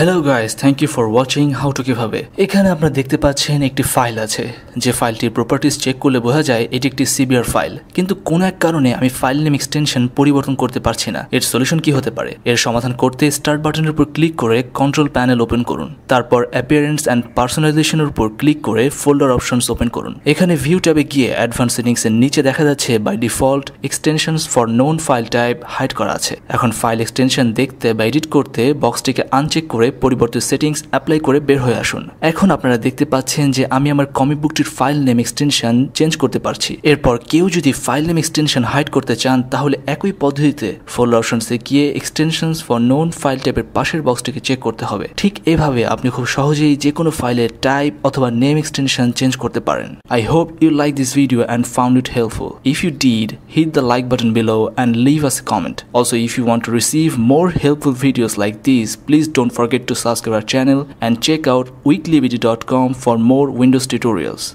Hello guys thank you for watching how to কিভাবে এখানে আপনারা দেখতে পাচ্ছেন একটি ফাইল আছে যে ফাইলটির প্রপার্টিস চেক করলে বোঝা যায় এটি একটি সিবিআর ফাইল কিন্তু কোন এক কারণে আমি ফাইল নেম এক্সটেনশন পরিবর্তন করতে পারছি না এর সলিউশন কি হতে পারে এর সমাধান করতে স্টার্ট বাটনের উপর ক্লিক করে কন্ট্রোল প্যানেল ওপেন করুন তারপর অ্যাপিয়ারেন্স অ্যান্ড পার্সোনালাইজেশনের উপর ক্লিক করে ফোল্ডার অপশনস ওপেন করুন এখানে ভিউ ট্যাবে গিয়ে অ্যাডভান্স সেটিংসের নিচে দেখা যাচ্ছে by default extensions for known file type hide করা আছে এখন ফাইল এক্সটেনশন দেখতে বা এডিট করতে বক্সটিকে আনচেক করে করে পরিবর্তে সেটিংস অ্যাপ্লাই করে বের হয়ে আসুন এখন আপনারা দেখতে পাচ্ছেন যে আমি আমার কমিক বুকটির ফাইল নেম এক্সটেনশন চেঞ্জ করতে পারছি এরপর কেউ যদি ফাইল নেম এক্সটেনশন হাইড করতে চান তাহলে একই পদ্ধতিতে ফোল্ডার অপশনসে গিয়ে এক্সটেনশন ফর নোন ফাইল টাইপের পাশের বক্সটিকে চেক করতে হবে ঠিক এভাবে আপনি খুব সহজেই যে কোনো ফাইলের টাইপ অথবা নেম এক্সটেনশন চেঞ্জ করতে পারেন I hope you like this video and found it helpful if you did hit the like button below and leave us comment also if you want to receive more helpful videos like this please don't forget forget to subscribe our channel and check out weeklyvg.com for more Windows tutorials.